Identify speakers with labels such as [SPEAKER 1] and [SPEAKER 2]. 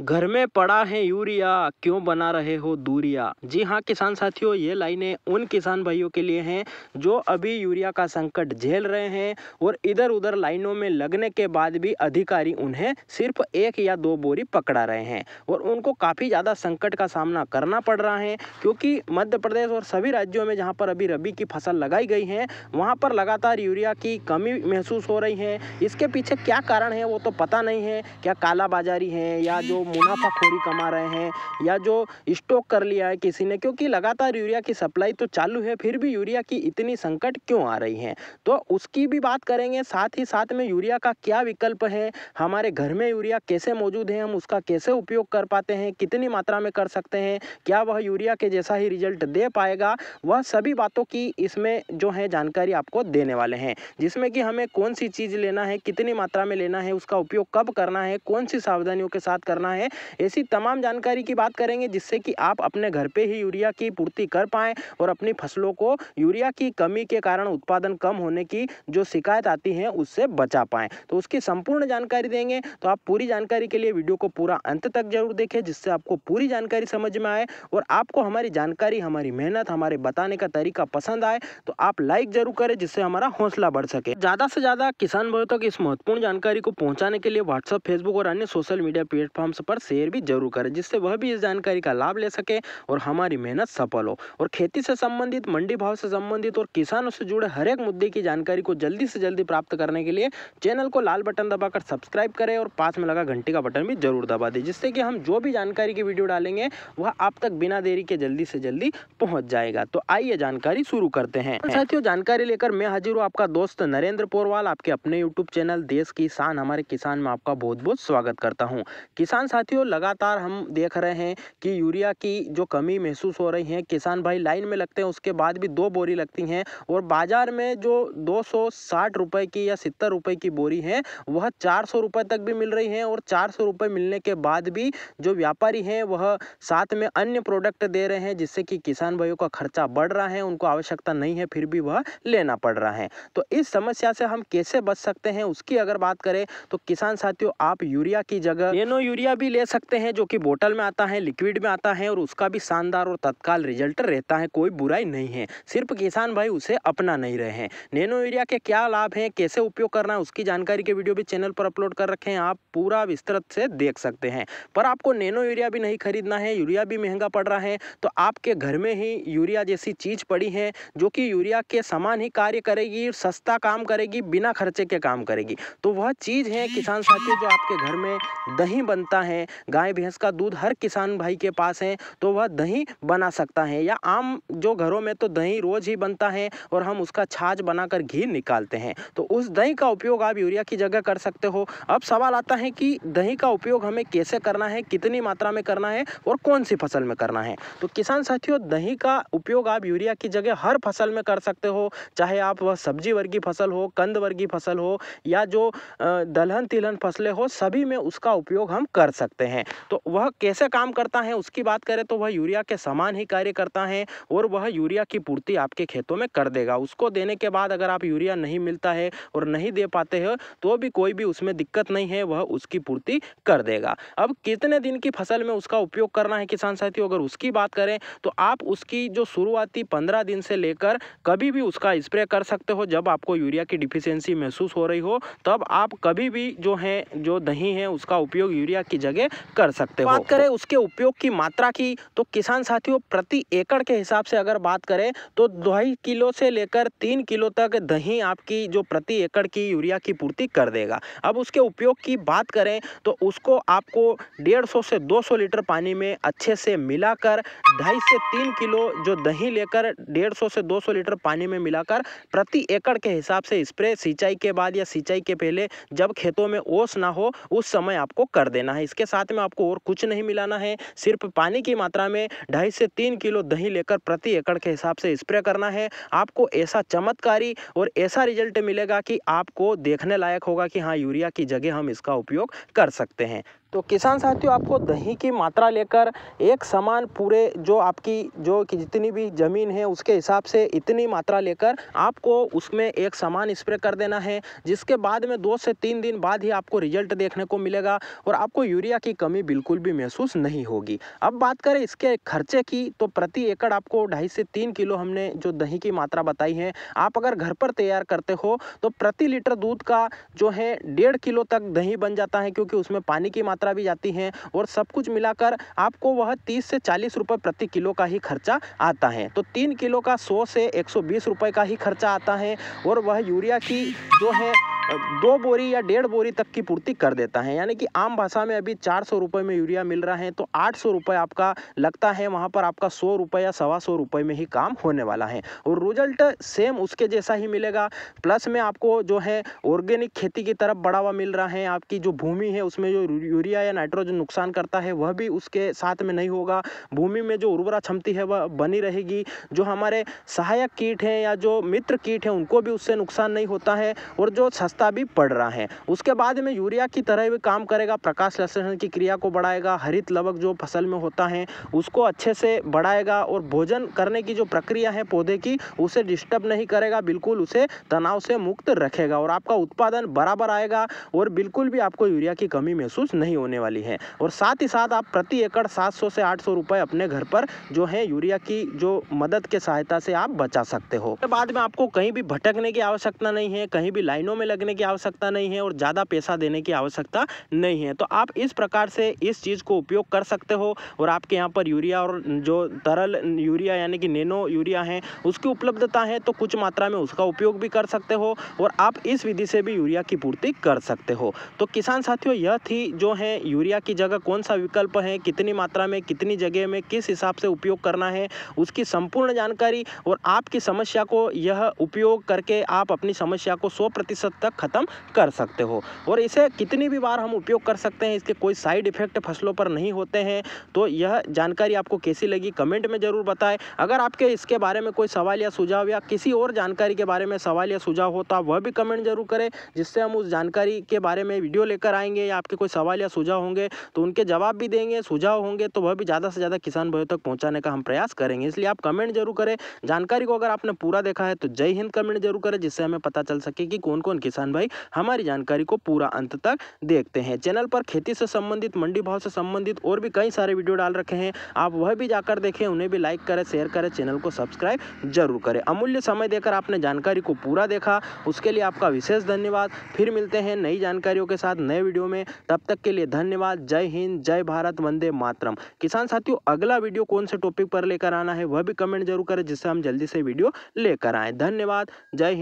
[SPEAKER 1] घर में पड़ा है यूरिया क्यों बना रहे हो दूरिया जी हाँ किसान साथियों ये लाइनें उन किसान भाइयों के लिए हैं जो अभी यूरिया का संकट झेल रहे हैं और इधर उधर लाइनों में लगने के बाद भी अधिकारी उन्हें सिर्फ एक या दो बोरी पकड़ा रहे हैं और उनको काफ़ी ज़्यादा संकट का सामना करना पड़ रहा है क्योंकि मध्य प्रदेश और सभी राज्यों में जहाँ पर अभी रबी की फसल लगाई गई है वहाँ पर लगातार यूरिया की कमी महसूस हो रही है इसके पीछे क्या कारण है वो तो पता नहीं है क्या बाजारी है या जो मुनाफाखोरी कमा रहे हैं या जो स्टॉक कर लिया है किसी ने क्योंकि लगातार यूरिया की सप्लाई तो चालू है फिर भी यूरिया की इतनी संकट क्यों आ रही है तो उसकी भी बात करेंगे साथ ही साथ में यूरिया का क्या विकल्प है हमारे घर में यूरिया कैसे मौजूद है हम उसका कैसे उपयोग कर पाते हैं कितनी मात्रा में कर सकते हैं क्या वह यूरिया के जैसा ही रिजल्ट दे पाएगा वह सभी बातों की इसमें जो है जानकारी आपको देने वाले हैं जिसमें कि हमें कौन सी चीज़ लेना है कितनी मात्रा में लेना है उसका उपयोग कब करना है कौन सी सावधानियों के साथ करना करना है ऐसी तमाम जानकारी की बात करेंगे जिससे कि आप अपने घर पर ही यूरिया की पूर्ति कर पाएँ और अपनी फसलों को यूरिया की कमी के कारण उत्पादन कम होने की जो शिकायत आती है उससे बचा पाएँ तो उसकी संपूर्ण जानकारी देंगे तो आप पूरी जानकारी के लिए वीडियो को पूरा अंत तक जरूर देखें जिससे आपको पूरी जानकारी समझ में आए और आपको हमारी जानकारी हमारी मेहनत हमारे बताने का तरीका पसंद आए तो आप लाइक जरूर करें जिससे हमारा हौसला बढ़ सके ज़्यादा से ज़्यादा किसान भाइयों तक इस महत्वपूर्ण जानकारी को पहुँचाने के लिए व्हाट्सअप फेसबुक और अन्य सोशल मीडिया प्लेटफॉर्म अकाउंट्स पर शेयर भी जरूर करें जिससे वह भी इस जानकारी का लाभ ले सके और हमारी मेहनत सफल हो और खेती से संबंधित मंडी भाव से संबंधित और किसानों से जुड़े हर एक मुद्दे की जानकारी को जल्दी से जल्दी प्राप्त करने के लिए चैनल को लाल बटन दबाकर सब्सक्राइब करें और पास में लगा घंटे का बटन भी जरूर दबा दें जिससे कि हम जो भी जानकारी की वीडियो डालेंगे वह आप तक बिना देरी के जल्दी से जल्दी पहुंच जाएगा तो आइए जानकारी शुरू करते हैं साथियों जानकारी लेकर मैं हाजिर हूँ आपका दोस्त नरेंद्र पोरवाल आपके अपने यूट्यूब चैनल देश किसान हमारे किसान में आपका बहुत बहुत स्वागत करता हूँ किसान किसान साथियों लगातार हम देख रहे हैं कि यूरिया की जो कमी महसूस हो रही है किसान भाई लाइन में लगते हैं उसके बाद भी दो बोरी लगती हैं और बाज़ार में जो दो सौ रुपए की या सितर रुपए की बोरी है वह चार सौ रुपए तक भी मिल रही है और चार सौ रुपए मिलने के बाद भी जो व्यापारी हैं वह साथ में अन्य प्रोडक्ट दे रहे हैं जिससे कि किसान भाइयों का खर्चा बढ़ रहा है उनको आवश्यकता नहीं है फिर भी वह लेना पड़ रहा है तो इस समस्या से हम कैसे बच सकते हैं उसकी अगर बात करें तो किसान साथियों आप यूरिया की जगह यूरिया भी ले सकते हैं जो कि बोतल में आता है लिक्विड में आता है और उसका भी शानदार और तत्काल रिजल्ट रहता है कोई बुराई नहीं है सिर्फ किसान भाई उसे अपना नहीं रहे हैं नैनो यूरिया के क्या लाभ हैं कैसे उपयोग करना है उसकी जानकारी के वीडियो भी चैनल पर अपलोड कर रखे हैं आप पूरा विस्तृत से देख सकते हैं पर आपको नैनो यूरिया भी नहीं खरीदना है यूरिया भी महंगा पड़ रहा है तो आपके घर में ही यूरिया जैसी चीज़ पड़ी है जो कि यूरिया के समान ही कार्य करेगी सस्ता काम करेगी बिना खर्चे के काम करेगी तो वह चीज़ है किसान साथी जो आपके घर में दही बनता है है गाय भैंस का दूध हर किसान भाई के पास है तो वह दही बना सकता है या आम जो घरों में तो दही रोज़ ही बनता है और हम उसका छाछ बनाकर घी निकालते हैं तो उस दही का उपयोग आप यूरिया की जगह कर सकते हो अब सवाल आता है कि दही का उपयोग हमें कैसे करना है कितनी मात्रा में करना है और कौन सी फसल में करना है तो किसान साथियों दही का उपयोग आप यूरिया की जगह हर फसल में कर सकते हो चाहे आप वह सब्जी वर्गीय फसल हो कंद वर्गीय फसल हो या जो दलहन तिलहन फसलें हो सभी में उसका उपयोग हम कर सकते हैं तो वह कैसे काम करता है उसकी बात करें तो वह यूरिया के समान ही कार्य करता है और वह यूरिया की पूर्ति आपके खेतों में कर देगा उसको देने के बाद अगर आप यूरिया नहीं मिलता है और नहीं दे पाते हो तो भी कोई भी उसमें दिक्कत नहीं है वह उसकी पूर्ति कर देगा अब कितने दिन की फसल में उसका उपयोग करना है किसान साथियों अगर उसकी बात करें तो आप उसकी जो शुरुआती पंद्रह दिन से लेकर कभी भी उसका स्प्रे कर सकते हो जब आपको यूरिया की डिफिशेंसी महसूस हो रही हो तब आप कभी भी जो है जो दही है उसका उपयोग यूरिया की जगह कर सकते हो बात करें उसके उपयोग की मात्रा की तो किसान साथियों प्रति एकड़ के हिसाब से अगर बात करें तो ढाई किलो से लेकर तीन किलो तक दही आपकी जो प्रति एकड़ की यूरिया की पूर्ति कर देगा अब उसके उपयोग की बात करें तो उसको आपको डेढ़ सौ से दो सौ लीटर पानी में अच्छे से मिलाकर ढाई से तीन किलो जो दही लेकर डेढ़ से दो लीटर पानी में मिलाकर प्रति एकड़ के हिसाब से स्प्रे सिंचाई के बाद या सिंचाई के पहले जब खेतों में ओस ना हो उस समय आपको कर देना है इसके इसके साथ में आपको और कुछ नहीं मिलाना है सिर्फ पानी की मात्रा में ढाई से तीन किलो दही लेकर प्रति एकड़ के हिसाब से स्प्रे करना है आपको ऐसा चमत्कारी और ऐसा रिजल्ट मिलेगा कि आपको देखने लायक होगा कि हाँ यूरिया की जगह हम इसका उपयोग कर सकते हैं तो किसान साथियों आपको दही की मात्रा लेकर एक समान पूरे जो आपकी जो कि जितनी भी ज़मीन है उसके हिसाब से इतनी मात्रा लेकर आपको उसमें एक समान स्प्रे कर देना है जिसके बाद में दो से तीन दिन बाद ही आपको रिजल्ट देखने को मिलेगा और आपको यूरिया की कमी बिल्कुल भी महसूस नहीं होगी अब बात करें इसके खर्चे की तो प्रति एकड़ आपको ढाई से तीन किलो हमने जो दही की मात्रा बताई है आप अगर घर पर तैयार करते हो तो प्रति लीटर दूध का जो है डेढ़ किलो तक दही बन जाता है क्योंकि उसमें पानी की मात्रा मात्रा भी जाती है और सब कुछ मिलाकर आपको वह तीस से चालीस रुपये प्रति किलो का ही खर्चा आता है तो तीन किलो का सौ से एक सौ बीस का ही खर्चा आता है और वह यूरिया की जो है दो बोरी या डेढ़ बोरी तक की पूर्ति कर देता है यानी कि आम भाषा में अभी चार सौ रुपये में यूरिया मिल रहा है तो आठ सौ रुपये आपका लगता है वहाँ पर आपका सौ रुपये या सवा सौ रुपये में ही काम होने वाला है और रिजल्ट सेम उसके जैसा ही मिलेगा प्लस में आपको जो है ऑर्गेनिक खेती की तरफ बढ़ावा मिल रहा है आपकी जो भूमि है उसमें जो यूरिया या नाइट्रोजन नुकसान करता है वह भी उसके साथ में नहीं होगा भूमि में जो उर्वरा क्षमती है वह बनी रहेगी जो हमारे सहायक कीट हैं या जो मित्र कीट हैं उनको भी उससे नुकसान नहीं होता है और जो सस्ता रास्ता भी पड़ रहा है उसके बाद में यूरिया की तरह भी काम करेगा प्रकाश लक्षण की क्रिया को बढ़ाएगा हरित लवक जो फसल में होता है उसको अच्छे से बढ़ाएगा और भोजन करने की जो प्रक्रिया है पौधे की उसे डिस्टर्ब नहीं करेगा बिल्कुल उसे तनाव से मुक्त रखेगा और आपका उत्पादन बराबर आएगा और बिल्कुल भी आपको यूरिया की कमी महसूस नहीं होने वाली है और साथ ही साथ आप प्रति एकड़ 700 से 800 रुपए अपने घर पर जो है यूरिया की जो मदद के सहायता से आप बचा सकते हो बाद में आपको कहीं भी भटकने की आवश्यकता नहीं है कहीं भी लाइनों में लगने लगने की आवश्यकता नहीं है और ज़्यादा पैसा देने की आवश्यकता नहीं है तो आप इस प्रकार से इस चीज़ को उपयोग कर सकते हो और आपके यहाँ पर यूरिया और जो तरल यूरिया यानी कि नैनो यूरिया है उसकी उपलब्धता है तो कुछ मात्रा में उसका उपयोग भी कर सकते हो और आप इस विधि से भी यूरिया की पूर्ति कर सकते हो तो किसान साथियों यह थी जो है यूरिया की जगह कौन सा विकल्प है कितनी मात्रा में कितनी जगह में किस हिसाब से उपयोग करना है उसकी संपूर्ण जानकारी और आपकी समस्या को यह उपयोग करके आप अपनी समस्या को सौ प्रतिशत तक ख़त्म कर सकते हो और इसे कितनी भी बार हम उपयोग कर सकते हैं इसके कोई साइड इफ़ेक्ट फसलों पर नहीं होते हैं तो यह जानकारी आपको कैसी लगी कमेंट में ज़रूर बताएं अगर आपके इसके बारे में कोई सवाल या सुझाव या किसी और जानकारी के बारे में सवाल या सुझाव हो तो आप वह भी कमेंट ज़रूर करें जिससे हम उस जानकारी के बारे में वीडियो लेकर आएंगे या आपके कोई सवाल या सुझाव होंगे तो उनके जवाब भी देंगे सुझाव होंगे तो वह भी ज़्यादा से ज़्यादा किसान भाइयों तक पहुँचाने का हम प्रयास करेंगे इसलिए आप कमेंट जरूर करें जानकारी को अगर आपने पूरा देखा है तो जय हिंद कमेंट जरूर करें जिससे हमें पता चल सके कि कौन कौन किसान किसान भाई हमारी जानकारी को पूरा अंत तक देखते हैं चैनल पर खेती से संबंधित मंडी भाव से संबंधित और भी कई सारे वीडियो डाल रखे हैं आप वह भी जाकर देखें उन्हें भी लाइक करें शेयर करें चैनल को सब्सक्राइब जरूर करें अमूल्य समय देकर आपने जानकारी को पूरा देखा उसके लिए आपका विशेष धन्यवाद फिर मिलते हैं नई जानकारियों के साथ नए वीडियो में तब तक के लिए धन्यवाद जय हिंद जय भारत वंदे मातरम किसान साथियों अगला वीडियो कौन से टॉपिक पर लेकर आना है वह भी कमेंट जरूर करें जिससे हम जल्दी से वीडियो लेकर आए धन्यवाद जय हिंद